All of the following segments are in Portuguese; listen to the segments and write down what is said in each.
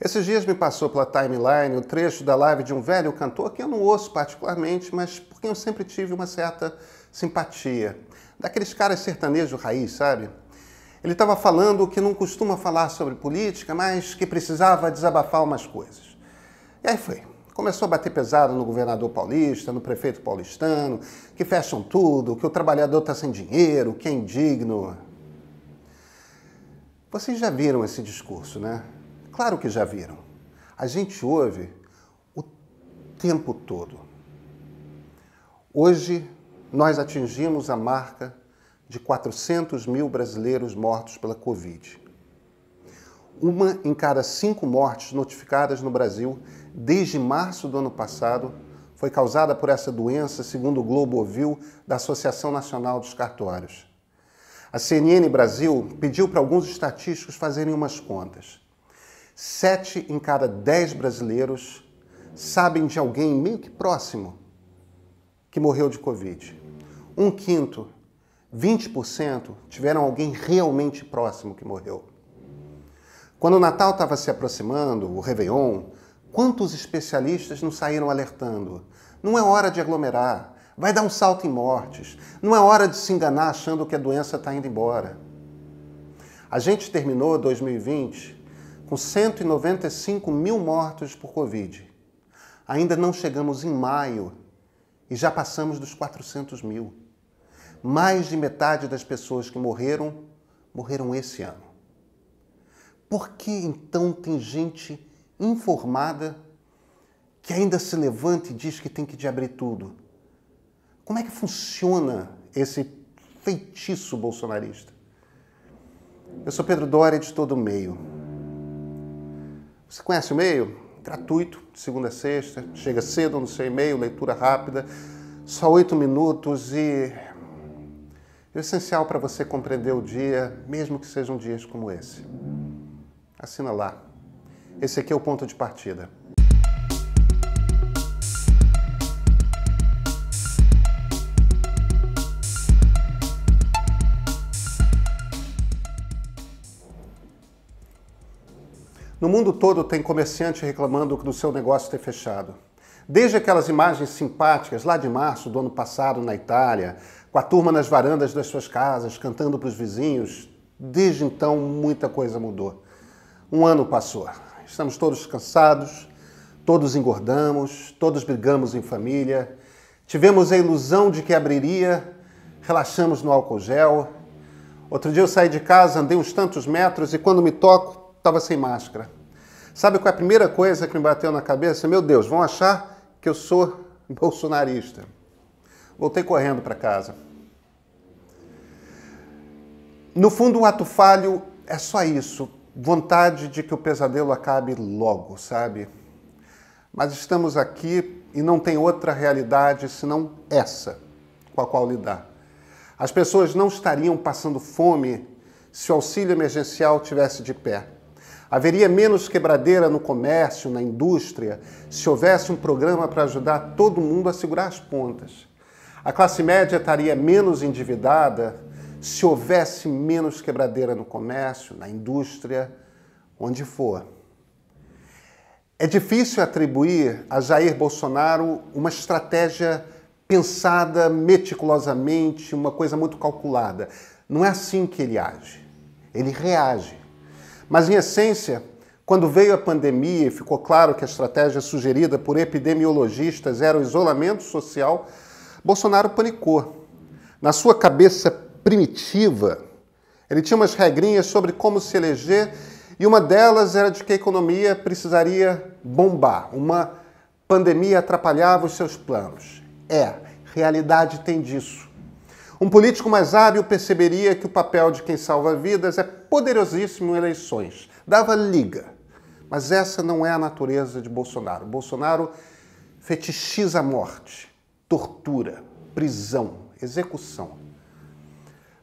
Esses dias me passou pela timeline o trecho da live de um velho cantor que eu não ouço particularmente, mas por quem eu sempre tive uma certa simpatia. Daqueles caras sertanejos raiz, sabe? Ele estava falando que não costuma falar sobre política, mas que precisava desabafar umas coisas. E aí foi. Começou a bater pesado no governador paulista, no prefeito paulistano, que fecham tudo, que o trabalhador está sem dinheiro, que é indigno. Vocês já viram esse discurso, né? Claro que já viram. A gente ouve o tempo todo. Hoje, nós atingimos a marca de 400 mil brasileiros mortos pela Covid. Uma em cada cinco mortes notificadas no Brasil desde março do ano passado foi causada por essa doença, segundo o Globo Ovil da Associação Nacional dos Cartórios. A CNN Brasil pediu para alguns estatísticos fazerem umas contas. Sete em cada dez brasileiros sabem de alguém meio que próximo que morreu de Covid. Um quinto, 20%, tiveram alguém realmente próximo que morreu. Quando o Natal estava se aproximando, o Réveillon, quantos especialistas não saíram alertando? Não é hora de aglomerar, vai dar um salto em mortes, não é hora de se enganar achando que a doença está indo embora. A gente terminou 2020 com 195 mil mortos por Covid. Ainda não chegamos em maio e já passamos dos 400 mil. Mais de metade das pessoas que morreram, morreram esse ano. Por que então tem gente informada que ainda se levanta e diz que tem que abrir tudo? Como é que funciona esse feitiço bolsonarista? Eu sou Pedro Doria, de todo meio. Você conhece o e-mail? Gratuito, de segunda a sexta, chega cedo no seu e-mail, leitura rápida, só oito minutos e é essencial para você compreender o dia, mesmo que sejam dias como esse. Assina lá. Esse aqui é o ponto de partida. No mundo todo tem comerciante reclamando do seu negócio ter fechado. Desde aquelas imagens simpáticas lá de março do ano passado na Itália, com a turma nas varandas das suas casas cantando para os vizinhos, desde então muita coisa mudou. Um ano passou. Estamos todos cansados, todos engordamos, todos brigamos em família, tivemos a ilusão de que abriria, relaxamos no álcool gel. Outro dia eu saí de casa, andei uns tantos metros e quando me toco, estava sem máscara. Sabe qual é a primeira coisa que me bateu na cabeça? Meu Deus, vão achar que eu sou bolsonarista. Voltei correndo para casa. No fundo, o ato falho é só isso. Vontade de que o pesadelo acabe logo, sabe? Mas estamos aqui e não tem outra realidade senão essa com a qual lidar. As pessoas não estariam passando fome se o auxílio emergencial tivesse de pé. Haveria menos quebradeira no comércio, na indústria, se houvesse um programa para ajudar todo mundo a segurar as pontas. A classe média estaria menos endividada se houvesse menos quebradeira no comércio, na indústria, onde for. É difícil atribuir a Jair Bolsonaro uma estratégia pensada meticulosamente, uma coisa muito calculada. Não é assim que ele age. Ele reage. Mas, em essência, quando veio a pandemia e ficou claro que a estratégia sugerida por epidemiologistas era o isolamento social, Bolsonaro panicou. Na sua cabeça primitiva, ele tinha umas regrinhas sobre como se eleger e uma delas era de que a economia precisaria bombar. Uma pandemia atrapalhava os seus planos. É, realidade tem disso. Um político mais hábil perceberia que o papel de quem salva vidas é poderosíssimo em eleições. Dava liga. Mas essa não é a natureza de Bolsonaro. Bolsonaro fetichiza a morte, tortura, prisão, execução.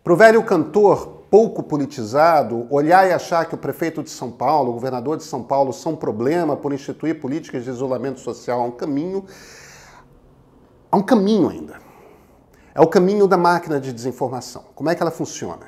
Para o velho cantor pouco politizado, olhar e achar que o prefeito de São Paulo, o governador de São Paulo são problema por instituir políticas de isolamento social é um caminho. Há é um caminho ainda. É o caminho da máquina de desinformação. Como é que ela funciona?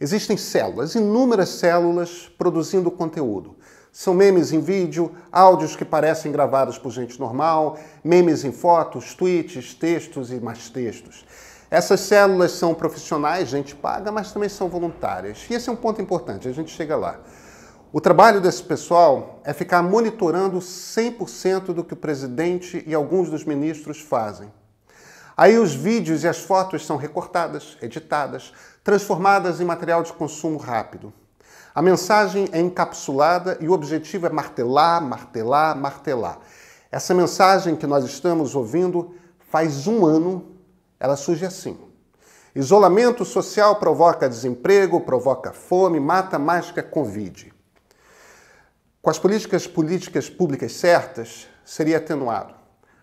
Existem células, inúmeras células produzindo conteúdo. São memes em vídeo, áudios que parecem gravados por gente normal, memes em fotos, tweets, textos e mais textos. Essas células são profissionais, gente paga, mas também são voluntárias. E esse é um ponto importante, a gente chega lá. O trabalho desse pessoal é ficar monitorando 100% do que o presidente e alguns dos ministros fazem. Aí os vídeos e as fotos são recortadas, editadas, transformadas em material de consumo rápido. A mensagem é encapsulada e o objetivo é martelar, martelar, martelar. Essa mensagem que nós estamos ouvindo faz um ano, ela surge assim. Isolamento social provoca desemprego, provoca fome, mata mais que a Covid. Com as políticas políticas públicas certas, seria atenuado.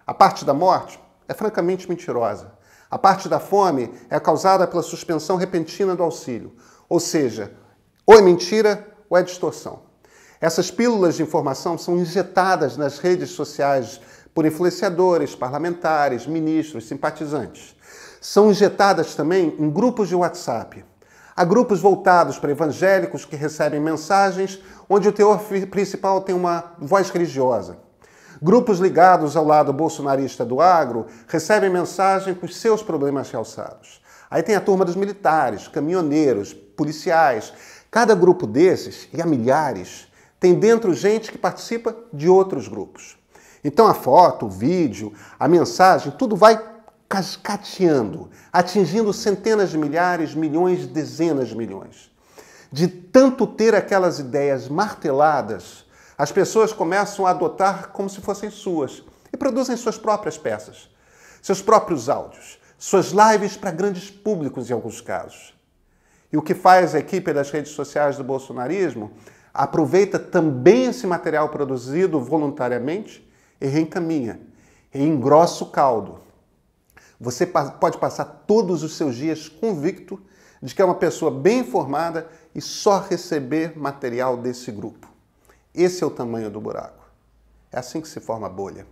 A parte da morte, é francamente mentirosa. A parte da fome é causada pela suspensão repentina do auxílio, ou seja, ou é mentira ou é distorção. Essas pílulas de informação são injetadas nas redes sociais por influenciadores, parlamentares, ministros, simpatizantes. São injetadas também em grupos de WhatsApp. Há grupos voltados para evangélicos que recebem mensagens onde o teor principal tem uma voz religiosa. Grupos ligados ao lado bolsonarista do agro recebem mensagem com os seus problemas realçados. Aí tem a turma dos militares, caminhoneiros, policiais. Cada grupo desses, e há milhares, tem dentro gente que participa de outros grupos. Então a foto, o vídeo, a mensagem, tudo vai cascateando, atingindo centenas de milhares, milhões, dezenas de milhões. De tanto ter aquelas ideias marteladas, as pessoas começam a adotar como se fossem suas e produzem suas próprias peças, seus próprios áudios, suas lives para grandes públicos em alguns casos. E o que faz a equipe das redes sociais do bolsonarismo? Aproveita também esse material produzido voluntariamente e reencaminha, e engrossa o caldo. Você pode passar todos os seus dias convicto de que é uma pessoa bem informada e só receber material desse grupo. Esse é o tamanho do buraco. É assim que se forma a bolha.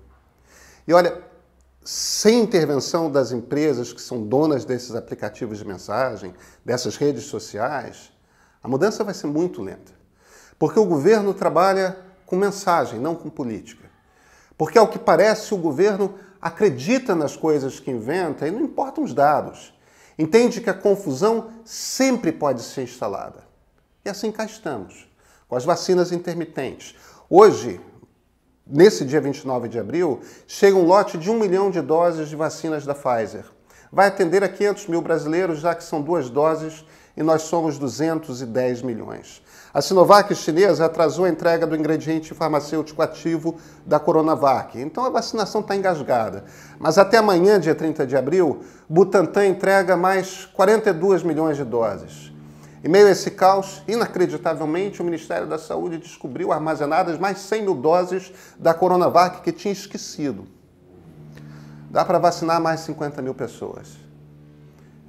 E olha, sem intervenção das empresas que são donas desses aplicativos de mensagem, dessas redes sociais, a mudança vai ser muito lenta. Porque o governo trabalha com mensagem, não com política. Porque, ao que parece, o governo acredita nas coisas que inventa e não importam os dados. Entende que a confusão sempre pode ser instalada. E assim cá estamos com as vacinas intermitentes. Hoje, nesse dia 29 de abril, chega um lote de um milhão de doses de vacinas da Pfizer. Vai atender a 500 mil brasileiros, já que são duas doses e nós somos 210 milhões. A Sinovac chinesa atrasou a entrega do ingrediente farmacêutico ativo da Coronavac, então a vacinação está engasgada. Mas até amanhã, dia 30 de abril, Butantan entrega mais 42 milhões de doses. Em meio a esse caos, inacreditavelmente, o Ministério da Saúde descobriu armazenadas mais 100 mil doses da Coronavac que tinha esquecido. Dá para vacinar mais 50 mil pessoas.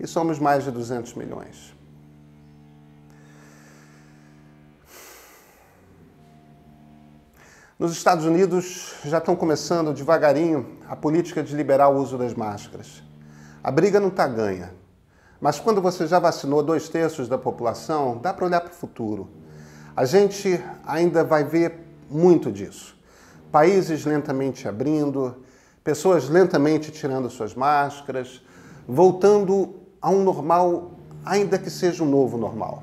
E somos mais de 200 milhões. Nos Estados Unidos já estão começando devagarinho a política de liberar o uso das máscaras. A briga não está ganha, mas quando você já vacinou dois terços da população, dá para olhar para o futuro. A gente ainda vai ver muito disso. Países lentamente abrindo, pessoas lentamente tirando suas máscaras, voltando a um normal, ainda que seja um novo normal.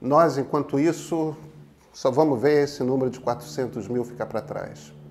Nós, enquanto isso, só vamos ver esse número de 400 mil ficar para trás.